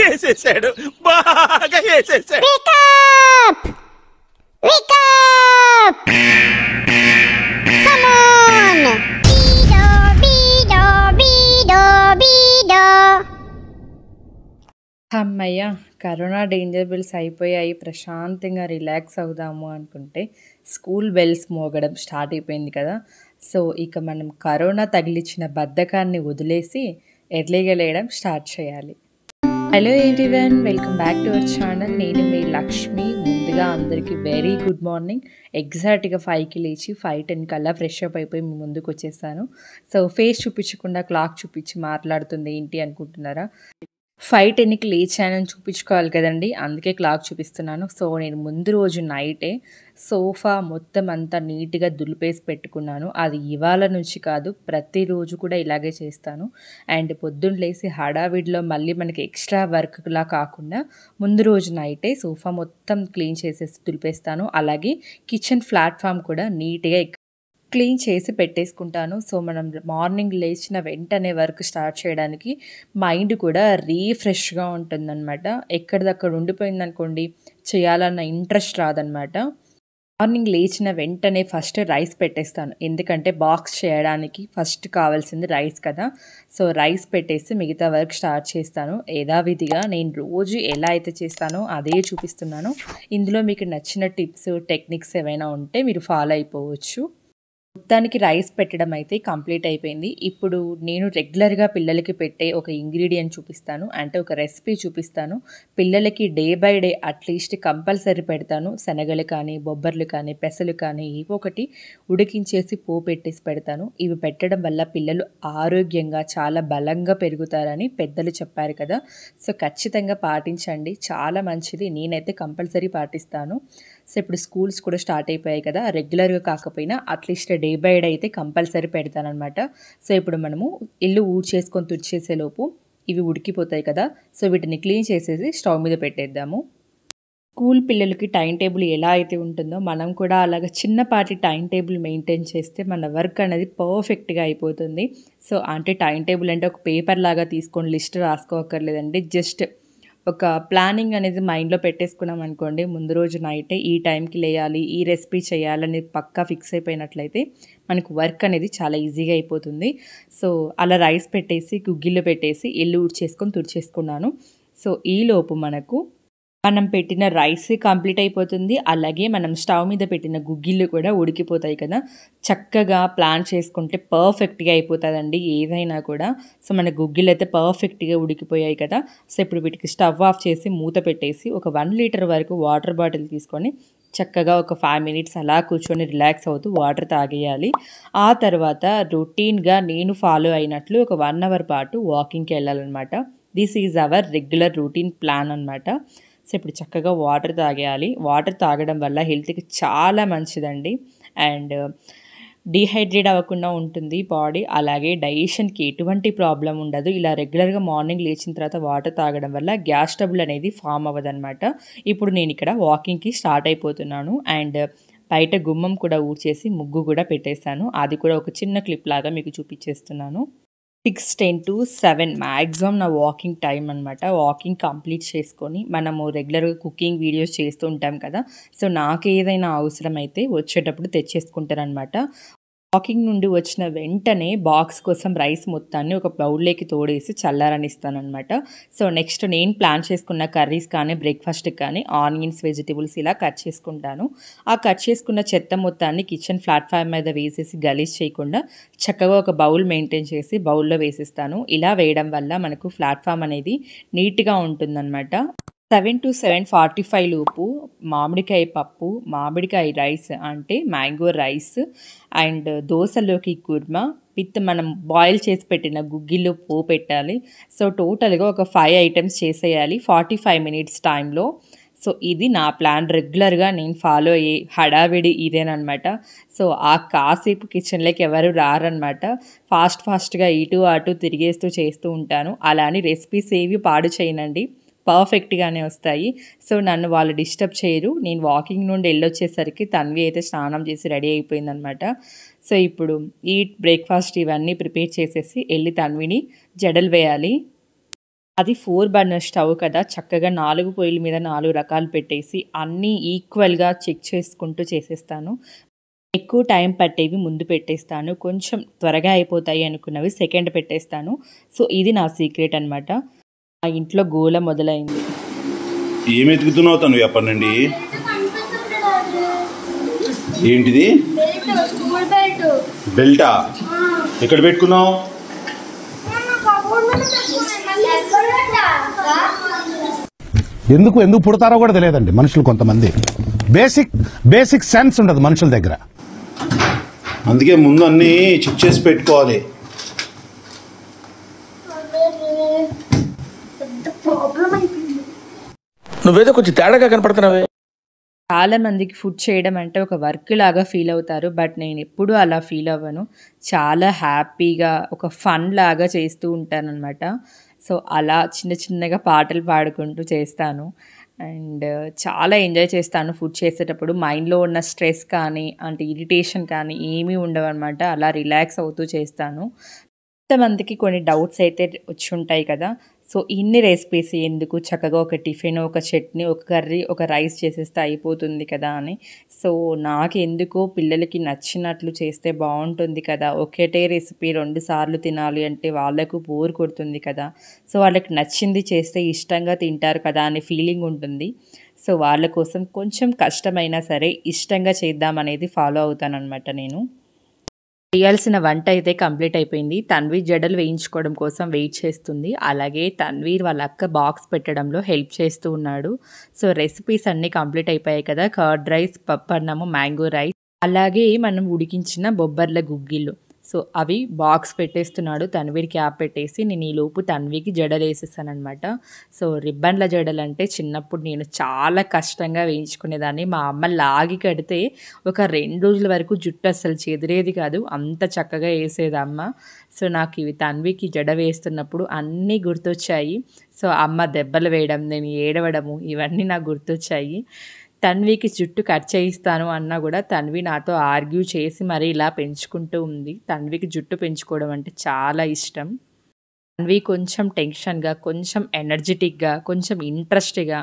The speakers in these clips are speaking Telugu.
వేసేసాడు బాగా వేసేసాడు అమ్మయ్య కరోనా డేంజర్ బెల్స్ అయిపోయాయి ప్రశాంతంగా రిలాక్స్ అవుదాము అనుకుంటే స్కూల్ బెల్స్ మోగడం స్టార్ట్ అయిపోయింది కదా సో ఇక మనం కరోనా తగిలిచ్చిన బద్ధకాన్ని వదిలేసి ఎడ్లెగలేయడం స్టార్ట్ చేయాలి hello everyone welcome back to our channel నేను మీ లక్ష్మి ముందుగా అందరికీ వెరీ గుడ్ మార్నింగ్ ఎగ్జాక్ట్గా ఫైవ్కి లేచి ఫైవ్ టెన్ కల్లా ఫ్రెష్ అప్ అయిపోయి మీ ముందుకు వచ్చేసాను సో ఫేస్ చూపించకుండా క్లాక్ చూపించి మాట్లాడుతుంది ఏంటి అనుకుంటున్నారా ఫైవ్ టెన్కి లేచానని చూపించుకోవాలి కదండి అందుకే క్లాక్ చూపిస్తున్నాను సో నేను ముందు రోజు నైటే సోఫా మొత్తం అంతా నీట్గా దులిపేసి పెట్టుకున్నాను అది ఇవాళ నుంచి కాదు ప్రతిరోజు కూడా ఇలాగే చేస్తాను అండ్ పొద్దున్న లేసి హడావిడిలో మళ్ళీ మనకి ఎక్స్ట్రా వర్క్లా కాకుండా ముందు రోజు నైటే సోఫా మొత్తం క్లీన్ చేసేసి దులిపేస్తాను అలాగే కిచెన్ ప్లాట్ఫామ్ కూడా నీట్గా క్లీన్ చేసి పెట్టేసుకుంటాను సో మనం మార్నింగ్ లేచిన వెంటనే వర్క్ స్టార్ట్ చేయడానికి మైండ్ కూడా రీఫ్రెష్గా ఉంటుందన్నమాట ఎక్కడిదక్కడ ఉండిపోయిందనుకోండి చేయాలన్న ఇంట్రెస్ట్ రాదనమాట మార్నింగ్ లేచిన వెంటనే ఫస్ట్ రైస్ పెట్టేస్తాను ఎందుకంటే బాక్స్ చేయడానికి ఫస్ట్ కావాల్సింది రైస్ కదా సో రైస్ పెట్టేసి మిగతా వర్క్ స్టార్ట్ చేస్తాను యథావిధిగా నేను రోజు ఎలా అయితే చేస్తానో అదే చూపిస్తున్నాను ఇందులో మీకు నచ్చిన టిప్స్ టెక్నిక్స్ ఏవైనా ఉంటే మీరు ఫాలో అయిపోవచ్చు మొత్తానికి రైస్ పెట్టడం అయితే కంప్లీట్ అయిపోయింది ఇప్పుడు నేను రెగ్యులర్గా పిల్లలకి పెట్టే ఒక ఇంగ్రీడియంట్ చూపిస్తాను అంటే ఒక రెసిపీ చూపిస్తాను పిల్లలకి day by day at least compulsory పెడతాను శనగలు కానీ బొబ్బర్లు కానీ పెసలు కానీ ఏవో ఒకటి ఉడికించేసి పో పెట్టేసి పెడతాను ఇవి పెట్టడం వల్ల పిల్లలు ఆరోగ్యంగా చాలా బలంగా పెరుగుతారని పెద్దలు చెప్పారు కదా సో ఖచ్చితంగా పాటించండి చాలా మంచిది నేనైతే కంపల్సరీ పాటిస్తాను సో ఇప్పుడు స్కూల్స్ కూడా స్టార్ట్ అయిపోయాయి కదా రెగ్యులర్గా కాకపోయినా అట్లీస్ట్ డే బై డే అయితే కంపల్సరీ పెడతానమాట సో ఇప్పుడు మనము ఇల్లు ఊడ్ చేసుకొని తుడిచేసేలోపు ఇవి ఉడికిపోతాయి కదా సో వీటిని క్లీన్ చేసేసి స్టవ్ మీద పెట్టేద్దాము స్కూల్ పిల్లలకి టైం టేబుల్ ఎలా అయితే ఉంటుందో మనం కూడా అలాగ చిన్నపాటి టైం టేబుల్ మెయింటైన్ చేస్తే మన వర్క్ అనేది పర్ఫెక్ట్గా అయిపోతుంది సో అంటే టైం టేబుల్ అంటే ఒక పేపర్ లాగా తీసుకొని లిస్ట్ రాసుకోకర్లేదండి జస్ట్ ఒక ప్లానింగ్ అనేది మైండ్లో పెట్టేసుకున్నాం అనుకోండి ముందు రోజు నైటే ఈ టైంకి లేయాలి ఈ రెసిపీ చేయాలని పక్కా ఫిక్స్ అయిపోయినట్లయితే మనకు వర్క్ అనేది చాలా ఈజీగా అయిపోతుంది సో అలా రైస్ పెట్టేసి గుగ్గిల్లో పెట్టేసి ఎల్లు ఊడ్చేసుకొని తుడిచేసుకున్నాను సో ఈలోపు మనకు మనం పెట్టిన రైస్ కంప్లీట్ అయిపోతుంది అలాగే మనం స్టవ్ మీద పెట్టిన గుగ్గిళ్ళు కూడా ఉడికిపోతాయి కదా చక్కగా ప్లాన్ చేసుకుంటే పర్ఫెక్ట్గా అయిపోతుందండి ఏదైనా కూడా సో మన గుగ్గిళ్ళు అయితే పర్ఫెక్ట్గా ఉడికిపోయాయి కదా సో ఇప్పుడు వీటికి స్టవ్ ఆఫ్ చేసి మూత పెట్టేసి ఒక వన్ లీటర్ వరకు వాటర్ బాటిల్ తీసుకొని చక్కగా ఒక ఫైవ్ మినిట్స్ అలా కూర్చొని రిలాక్స్ అవుతూ వాటర్ తాగేయాలి ఆ తర్వాత రొటీన్గా నేను ఫాలో అయినట్లు ఒక వన్ అవర్ పాటు వాకింగ్కి వెళ్ళాలన్నమాట this is our regular routine plan అనమాట సో ఇప్పుడు చక్కగా వాటర్ తాగేయాలి వాటర్ తాగడం వల్ల హెల్త్కి చాలా మంచిదండి అండ్ డీహైడ్రేట్ అవ్వకుండా ఉంటుంది బాడీ అలాగే డైజెషన్కి ఎటువంటి ప్రాబ్లం ఉండదు ఇలా రెగ్యులర్గా మార్నింగ్ లేచిన తర్వాత వాటర్ తాగడం వల్ల గ్యాస్ ట్రబుల్ అనేది ఫామ్ అవ్వదనమాట ఇప్పుడు నేను ఇక్కడ వాకింగ్కి స్టార్ట్ అయిపోతున్నాను అండ్ బయట గుమ్మం కూడా ఊడ్చేసి ముగ్గు కూడా పెట్టేశాను అది కూడా ఒక చిన్న క్లిప్ లాగా మీకు చూపించేస్తున్నాను six ten to seven maximum నా వాకింగ్ టైం అనమాట వాకింగ్ కంప్లీట్ చేసుకొని మనము రెగ్యులర్గా కుకింగ్ వీడియోస్ చేస్తూ ఉంటాం కదా సో నాకు ఏదైనా అవసరం అయితే వచ్చేటప్పుడు తెచ్చేసుకుంటారనమాట వాకింగ్ నుండి వచ్చిన వెంటనే బాక్స్ కోసం రైస్ మొత్తాన్ని ఒక బౌల్లోకి తోడేసి చల్లారనిస్తానమాట సో నెక్స్ట్ నేను ప్లాన్ చేసుకున్న కర్రీస్ కానీ బ్రేక్ఫాస్ట్కి కానీ ఆనియన్స్ వెజిటేబుల్స్ ఇలా కట్ చేసుకుంటాను ఆ కట్ చేసుకున్న చెత్త మొత్తాన్ని కిచెన్ ప్లాట్ఫామ్ మీద వేసేసి గలీజ్ చేయకుండా చక్కగా ఒక బౌల్ మెయింటైన్ చేసి బౌల్లో వేసిస్తాను ఇలా వేయడం వల్ల మనకు ప్లాట్ఫామ్ అనేది నీట్గా ఉంటుందన్నమాట seven to seven forty five లోపు మామిడికాయ పప్పు మామిడికాయ రైస్ అంటే మ్యాంగో రైస్ అండ్ దోశలోకి కుర్మా విత్ మనం బాయిల్ చేసి పెట్టిన గుగ్గిల్లో పో పెట్టాలి సో టోటల్గా ఒక ఫైవ్ ఐటమ్స్ చేసేయాలి ఫార్టీ ఫైవ్ మినిట్స్ టైంలో సో ఇది నా ప్లాన్ రెగ్యులర్గా నేను ఫాలో అయ్యి హడావిడి ఇదేనమాట సో ఆ కాసేపు కిచెన్లోకి ఎవరు రారనమాట ఫాస్ట్ ఫాస్ట్గా ఇటు అటు తిరిగేస్తూ చేస్తూ ఉంటాను అలా అని రెసిపీస్ ఏవి పాడు చేయనండి పర్ఫెక్ట్గానే వస్తాయి సో నన్ను వాళ్ళు డిస్టర్బ్ చేయరు నేను వాకింగ్ నుండి వెళ్ళొచ్చేసరికి తన్వి అయితే స్నానం చేసి రెడీ అయిపోయిందనమాట సో ఇప్పుడు ఈ బ్రేక్ఫాస్ట్ ఇవన్నీ ప్రిపేర్ చేసేసి వెళ్ళి తన్విని జడలు వేయాలి అది ఫోర్ బర్నర్ స్టవ్ కదా చక్కగా నాలుగు పొయ్యిల మీద నాలుగు రకాలు పెట్టేసి అన్నీ ఈక్వల్గా చెక్ చేసుకుంటూ చేసేస్తాను ఎక్కువ టైం పట్టేవి ముందు పెట్టేస్తాను కొంచెం త్వరగా అయిపోతాయి అనుకున్నవి సెకండ్ పెట్టేస్తాను సో ఇది నా సీక్రెట్ అనమాట ఆ ఇంట్లో గోల మొదలైంది ఏమి ఎతుకుతున్నావు తను ఎప్పటి ఏంటిది బెల్టా ఎక్కడ పెట్టుకున్నావు ఎందుకు ఎందుకు పుడతారో కూడా తెలియదండి మనుషులు కొంతమంది బేసిక్ బేసిక్ సెన్స్ ఉండదు మనుషుల దగ్గర అందుకే ముందు అన్నీ చెక్ చేసి పెట్టుకోవాలి నువ్వేదో కొంచెం తేడాగా కనపడుతున్నావే చాలా మందికి ఫుడ్ చేయడం అంటే ఒక వర్క్ లాగా ఫీల్ అవుతారు బట్ నేను ఎప్పుడూ అలా ఫీల్ అవ్వను చాలా హ్యాపీగా ఒక ఫన్ లాగా చేస్తూ ఉంటాను అనమాట సో అలా చిన్న చిన్నగా పాటలు పాడుకుంటూ చేస్తాను అండ్ చాలా ఎంజాయ్ చేస్తాను ఫుడ్ చేసేటప్పుడు మైండ్లో ఉన్న స్ట్రెస్ కానీ అంటే ఇరిటేషన్ కానీ ఏమీ ఉండవు అనమాట అలా రిలాక్స్ అవుతూ చేస్తాను కొంతమందికి కొన్ని డౌట్స్ అయితే వచ్చి ఉంటాయి కదా సో ఇన్ని రెసిపీస్ ఎందుకు చక్కగా ఒక టిఫిన్ ఒక చట్నీ ఒక కర్రీ ఒక రైస్ చేసేస్తే అయిపోతుంది కదా అని సో నాకు ఎందుకో పిల్లలకి నచ్చినట్లు చేస్తే బాగుంటుంది కదా ఒకటే రెసిపీ రెండు సార్లు తినాలి అంటే వాళ్ళకు బోర్ కొడుతుంది కదా సో వాళ్ళకి నచ్చింది చేస్తే ఇష్టంగా తింటారు కదా అనే ఫీలింగ్ ఉంటుంది సో వాళ్ళ కోసం కొంచెం కష్టమైనా సరే ఇష్టంగా చేద్దామనేది ఫాలో అవుతానన్నమాట నేను చేయాల్సిన వంట అయితే కంప్లీట్ అయిపోయింది తన్వీర్ జడలు వేయించుకోవడం కోసం వెయిట్ చేస్తుంది అలాగే తన్వీర్ వాళ్ళ అక్క బాక్స్ పెట్టడంలో హెల్ప్ చేస్తూ ఉన్నాడు సో రెసిపీస్ అన్నీ కంప్లీట్ అయిపోయాయి కదా కర్డ్ రైస్ పప్పన్నము మ్యాంగో రైస్ అలాగే మనం ఉడికించిన బొబ్బర్ల గుగ్గిళ్ళు సో అవి బాక్స్ పెట్టేస్తున్నాడు తన్వీర్ క్యాప్ పెట్టేసి నేను ఈ లోపు తన్వీకి జడలు వేసేసానమాట సో రిబ్బన్ల జడలు అంటే చిన్నప్పుడు నేను చాలా కష్టంగా వేయించుకునేదాన్ని మా అమ్మ లాగి కడితే ఒక రెండు రోజుల వరకు జుట్టు అసలు చెదిరేది కాదు అంత చక్కగా వేసేది అమ్మ సో నాకు ఇవి తన్వికి జడ వేస్తున్నప్పుడు అన్నీ గుర్తొచ్చాయి సో అమ్మ దెబ్బలు వేయడం నేను ఏడవడము ఇవన్నీ నాకు గుర్తొచ్చాయి తన్వికి జుట్టు కట్ చేయిస్తాను అన్నా కూడా తన్వి నాతో ఆర్గ్యూ చేసి మరి ఇలా పెంచుకుంటూ ఉంది తన్వికి జుట్టు పెంచుకోవడం అంటే చాలా ఇష్టం తన్వి కొంచెం టెన్షన్గా కొంచెం ఎనర్జెటిక్గా కొంచెం ఇంట్రెస్ట్గా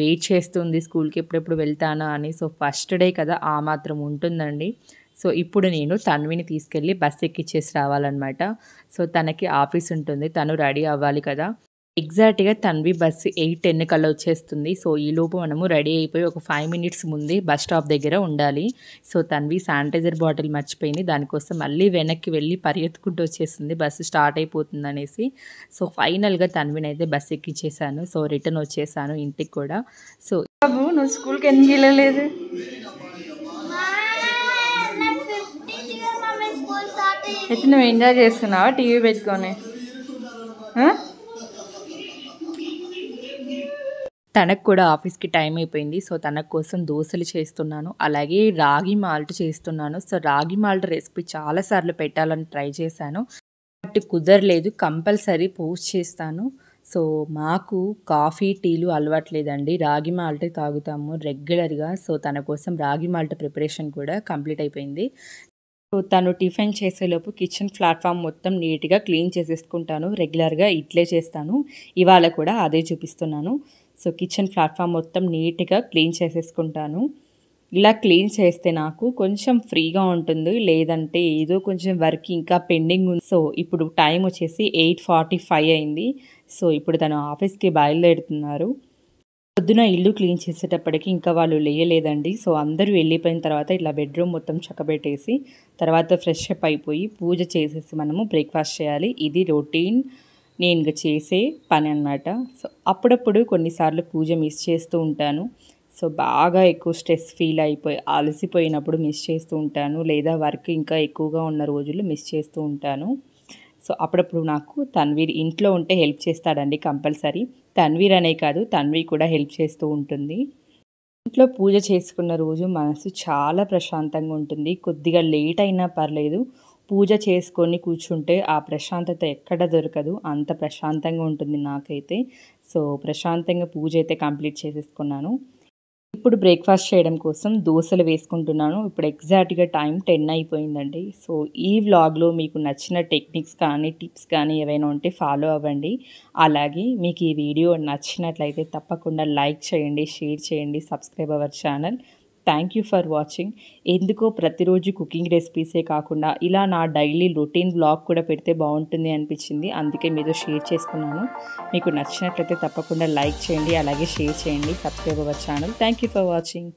వెయిట్ చేస్తుంది స్కూల్కి ఎప్పుడెప్పుడు వెళ్తానా అని సో ఫస్ట్ డే కదా ఆ మాత్రం ఉంటుందండి సో ఇప్పుడు నేను తన్విని తీసుకెళ్ళి బస్ ఎక్కిచ్చేసి రావాలన్నమాట సో తనకి ఆఫీస్ ఉంటుంది తను రెడీ అవ్వాలి కదా ఎగ్జాక్ట్గా తన్వి బస్సు ఎయిట్ టెన్ కల్లా వచ్చేస్తుంది సో ఈ లోపు మనము రెడీ అయిపోయి ఒక ఫైవ్ మినిట్స్ ముందే బస్ స్టాప్ దగ్గర ఉండాలి సో తన్వి శానిటైజర్ బాటిల్ మర్చిపోయింది దానికోసం మళ్ళీ వెనక్కి వెళ్ళి పరిగెత్తుకుంటూ వచ్చేస్తుంది బస్సు స్టార్ట్ అయిపోతుంది అనేసి సో ఫైనల్గా తన్విని అయితే బస్ ఎక్కించేసాను సో రిటర్న్ వచ్చేసాను ఇంటికి కూడా సో బాబు నువ్వు స్కూల్కి ఎందుకు వెళ్ళలేదు అయితే నువ్వు ఎంజాయ్ చేస్తున్నావా టీవీ పెట్టుకొని తనకు కూడా ఆఫీస్కి టైం అయిపోయింది సో తన కోసం దోశలు చేస్తున్నాను అలాగే రాగి మాల్ట్ చేస్తున్నాను సో రాగి మాల్ట్ రెసిపీ చాలాసార్లు పెట్టాలని ట్రై చేశాను బట్ కుదరలేదు కంపల్సరీ పోస్ట్ చేస్తాను సో మాకు కాఫీ టీలు అలవాట్లేదండి రాగి మాల్ట్ తాగుతాము రెగ్యులర్గా సో తన కోసం రాగి మాల్ట్ ప్రిపరేషన్ కూడా కంప్లీట్ అయిపోయింది తను టిఫిన్ చేసేలోపు కిచెన్ ప్లాట్ఫామ్ మొత్తం నీట్గా క్లీన్ చేసేసుకుంటాను రెగ్యులర్గా ఇట్లే చేస్తాను ఇవాళ కూడా అదే చూపిస్తున్నాను సో కిచెన్ ప్లాట్ఫామ్ మొత్తం నీట్గా క్లీన్ చేసేసుకుంటాను ఇలా క్లీన్ చేస్తే నాకు కొంచెం ఫ్రీగా ఉంటుంది లేదంటే ఏదో కొంచెం వర్క్ ఇంకా పెండింగ్ ఉంది సో ఇప్పుడు టైం వచ్చేసి ఎయిట్ ఫార్టీ ఫైవ్ అయింది సో ఇప్పుడు తను ఆఫీస్కి బయలుదేరుతున్నారు పొద్దున ఇల్లు క్లీన్ చేసేటప్పటికి ఇంకా వాళ్ళు లేయలేదండి సో అందరూ వెళ్ళిపోయిన తర్వాత ఇట్లా బెడ్రూమ్ మొత్తం చక్కబెట్టేసి తర్వాత ఫ్రెష్ అప్ అయిపోయి పూజ చేసేసి మనము బ్రేక్ఫాస్ట్ చేయాలి ఇది రొటీన్ నేను ఇంకా చేసే పని అనమాట సో అప్పుడప్పుడు కొన్నిసార్లు పూజ మిస్ చేస్తూ ఉంటాను సో బాగా ఎక్కువ స్ట్రెస్ ఫీల్ అయిపోయి అలసిపోయినప్పుడు మిస్ చేస్తూ ఉంటాను లేదా వర్క్ ఇంకా ఎక్కువగా ఉన్న రోజులు మిస్ చేస్తూ ఉంటాను సో అప్పుడప్పుడు నాకు తన్వీర్ ఇంట్లో ఉంటే హెల్ప్ చేస్తాడండి కంపల్సరీ తన్వీర్ అనే కాదు తన్వీర్ కూడా హెల్ప్ చేస్తూ ఉంటుంది ఇంట్లో పూజ చేసుకున్న రోజు మనసు చాలా ప్రశాంతంగా ఉంటుంది కొద్దిగా లేట్ అయినా పర్లేదు పూజ చేసుకొని కూర్చుంటే ఆ ప్రశాంతత ఎక్కడ దొరకదు అంత ప్రశాంతంగా ఉంటుంది నాకైతే సో ప్రశాంతంగా పూజ అయితే కంప్లీట్ చేసేసుకున్నాను ఇప్పుడు బ్రేక్ఫాస్ట్ చేయడం కోసం దోశలు వేసుకుంటున్నాను ఇప్పుడు ఎగ్జాక్ట్గా టైం టెన్ అయిపోయిందండి సో ఈ వ్లాగ్లో మీకు నచ్చిన టెక్నిక్స్ కానీ టిప్స్ కానీ ఏవైనా ఉంటే ఫాలో అవ్వండి అలాగే మీకు ఈ వీడియో నచ్చినట్లయితే తప్పకుండా లైక్ చేయండి షేర్ చేయండి subscribe our channel thank you for watching ఎందుకో ప్రతిరోజు కుకింగ్ రెసిపీసే కాకుండా ఇలా నా డైలీ రొటీన్ బ్లాగ్ కూడా పెడితే బాగుంటుంది అనిపించింది అందుకే మీతో షేర్ చేసుకున్నాను మీకు నచ్చినట్లయితే తప్పకుండా లైక్ చేయండి అలాగే షేర్ చేయండి subscribe our channel thank you for watching